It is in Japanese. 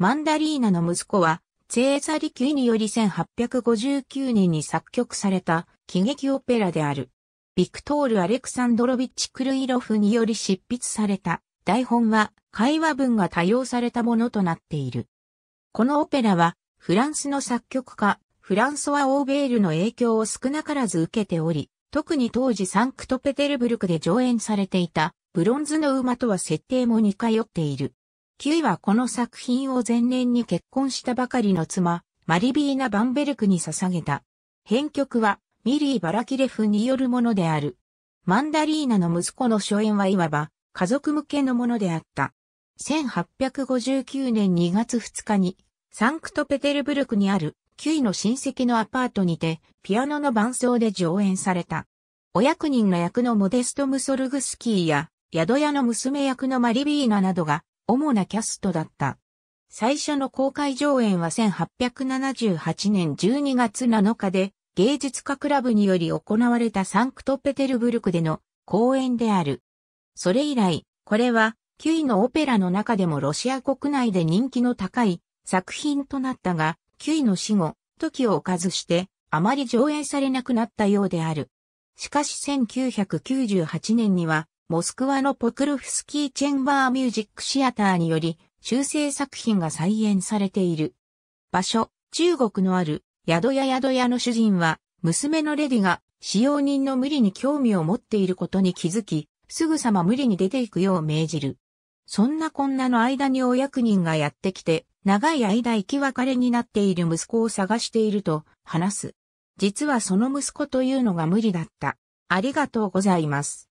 マンダリーナの息子は、チェーザリキにより1859年に作曲された喜劇オペラである。ビクトール・アレクサンドロビッチ・クルイロフにより執筆された台本は会話文が多用されたものとなっている。このオペラはフランスの作曲家フランソワ・オーベールの影響を少なからず受けており、特に当時サンクトペテルブルクで上演されていたブロンズの馬とは設定も似通っている。ュ位はこの作品を前年に結婚したばかりの妻、マリビーナ・バンベルクに捧げた。編曲はミリー・バラキレフによるものである。マンダリーナの息子の初演はいわば家族向けのものであった。1859年2月2日にサンクトペテルブルクにあるュ位の親戚のアパートにてピアノの伴奏で上演された。お役人の役のモデスト・ムソルグスキーや宿屋の娘役のマリビーナなどが主なキャストだった。最初の公開上演は1878年12月7日で、芸術家クラブにより行われたサンクトペテルブルクでの公演である。それ以来、これは9位のオペラの中でもロシア国内で人気の高い作品となったが、9位の死後、時を置かずして、あまり上演されなくなったようである。しかし1998年には、モスクワのポクルフスキーチェンバーミュージックシアターにより、修正作品が再演されている。場所、中国のある、宿屋宿屋の主人は、娘のレディが、使用人の無理に興味を持っていることに気づき、すぐさま無理に出ていくよう命じる。そんなこんなの間にお役人がやってきて、長い間生き別れになっている息子を探していると話す。実はその息子というのが無理だった。ありがとうございます。